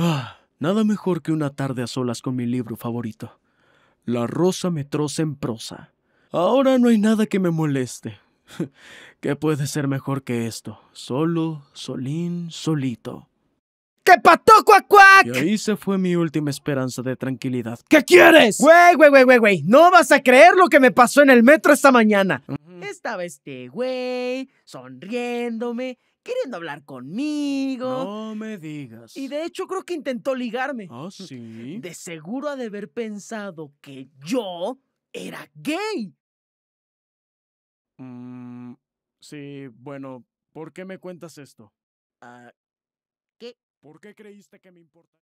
Ah, nada mejor que una tarde a solas con mi libro favorito. La rosa me troza en prosa. Ahora no hay nada que me moleste. ¿Qué puede ser mejor que esto? Solo, solín, solito. ¡Qué pató, cuac, cuac! Y ahí se fue mi última esperanza de tranquilidad. ¿Qué quieres? Güey, güey, güey, güey, güey. No vas a creer lo que me pasó en el metro esta mañana. Estaba este güey, sonriéndome, queriendo hablar conmigo digas. Y de hecho creo que intentó ligarme. Ah, sí. De seguro ha de haber pensado que yo era gay. Mm, sí, bueno, ¿por qué me cuentas esto? Ah, ¿Qué? ¿Por qué creíste que me importa?